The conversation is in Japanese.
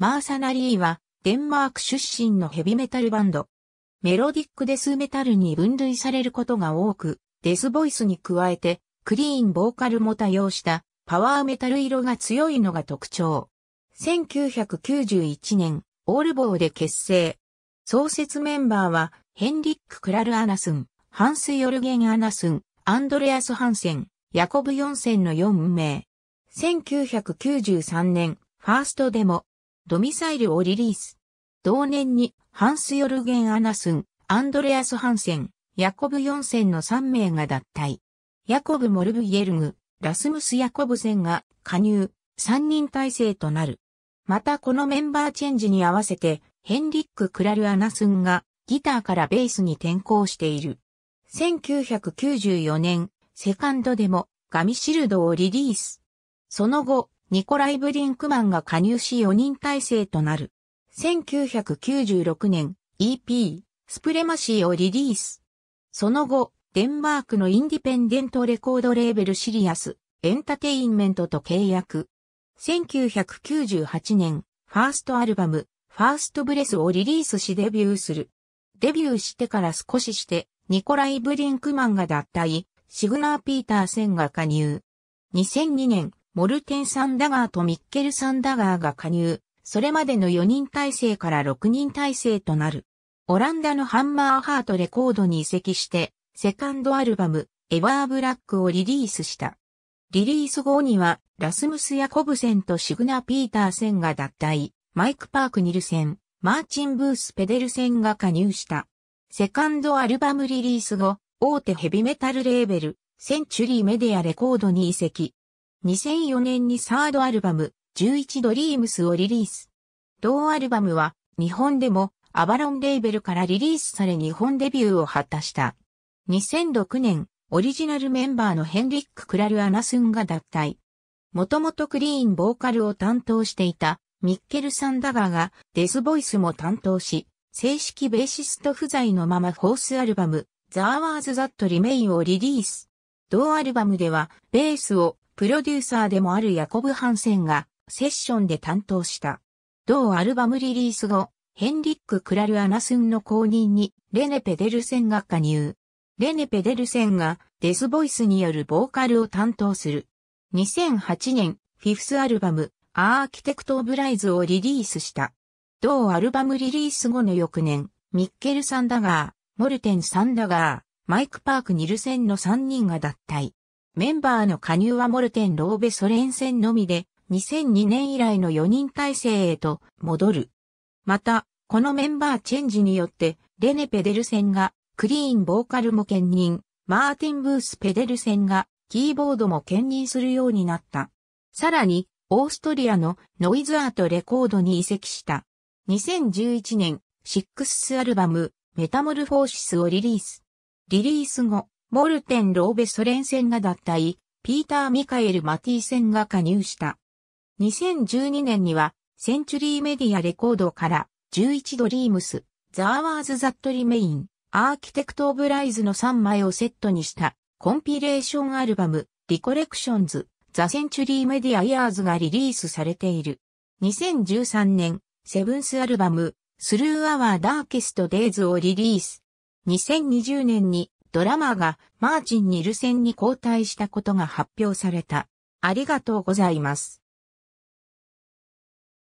マーサナリーは、デンマーク出身のヘビメタルバンド。メロディックデスメタルに分類されることが多く、デスボイスに加えて、クリーンボーカルも多用した、パワーメタル色が強いのが特徴。1991年、オールボーで結成。創設メンバーは、ヘンリック・クラル・アナスン、ハンス・ヨルゲン・アナスン、アンドレアス・ハンセン、ヤコブ・ヨンセンの4名。1993年、ファーストデモ、ドミサイルをリリース。同年にハンス・ヨルゲン・アナスン、アンドレアス・ハンセン、ヤコブ・ヨンセンの3名が脱退。ヤコブ・モルブ・イエルグ、ラスムス・ヤコブセンが加入、3人体制となる。またこのメンバーチェンジに合わせて、ヘンリック・クラル・アナスンがギターからベースに転向している。1994年、セカンドでもガミシルドをリリース。その後、ニコライ・ブリンクマンが加入し4人体制となる。1996年 EP スプレマシーをリリース。その後、デンマークのインディペンデントレコードレーベルシリアスエンタテインメントと契約。1998年、ファーストアルバム、ファーストブレスをリリースしデビューする。デビューしてから少しして、ニコライ・ブリンクマンが脱退、シグナー・ピーターセンが加入。2002年、モルテン・サンダガーとミッケル・サンダガーが加入、それまでの4人体制から6人体制となる。オランダのハンマーハートレコードに移籍して、セカンドアルバム、エバーブラックをリリースした。リリース後には、ラスムス・ヤコブセンとシグナ・ピーターセンが脱退、マイク・パーク・ニルセン、マーチン・ブース・ペデルセンが加入した。セカンドアルバムリリース後、大手ヘビメタルレーベル、センチュリーメディアレコードに移籍、2004年にサードアルバム、11ドリームスをリリース。同アルバムは、日本でも、アバロンレーベルからリリースされ日本デビューを果たした。2006年、オリジナルメンバーのヘンリック・クラル・アナスンが脱退。もともとクリーンボーカルを担当していたミッケル・サンダガーがデスボイスも担当し、正式ベーシスト不在のままフォースアルバム、ザ・ワーズ・ザット・リメインをリリース。同アルバムでは、ベースをプロデューサーでもあるヤコブ・ハンセンがセッションで担当した。同アルバムリリース後、ヘンリック・クラル・アナスンの後任にレネ・ペデルセンが加入。レネ・ペデルセンがデスボイスによるボーカルを担当する。2008年、フィフスアルバム、アーキテクト・オブ・ライズをリリースした。同アルバムリリース後の翌年、ミッケル・サンダガー、モルテン・サンダガー、マイク・パーク・ニルセンの3人が脱退。メンバーの加入はモルテン・ローベソ連戦のみで、2002年以来の4人体制へと戻る。また、このメンバーチェンジによって、レネ・ペデルセンがクリーンボーカルも兼任、マーティン・ブース・ペデルセンがキーボードも兼任するようになった。さらに、オーストリアのノイズアートレコードに移籍した。2011年、シックススアルバム、メタモルフォーシスをリリース。リリース後、モルテン・ローベ・ソ連戦が脱退、ピーター・ミカエル・マティ戦が加入した。2012年には、センチュリーメディアレコードから、11ドリームス、ザーワーズ・ザット・リメイン、アーキテクト・オブ・ライズの3枚をセットにした、コンピレーションアルバム、リコレクションズ、ザ・センチュリーメディア・イヤーズがリリースされている。2013年、セブンスアルバム、スルー・アワー・ダーケスト・デイズをリリース。2020年にドラマーがマーチン・ニルセンに交代したことが発表された。ありがとうございます。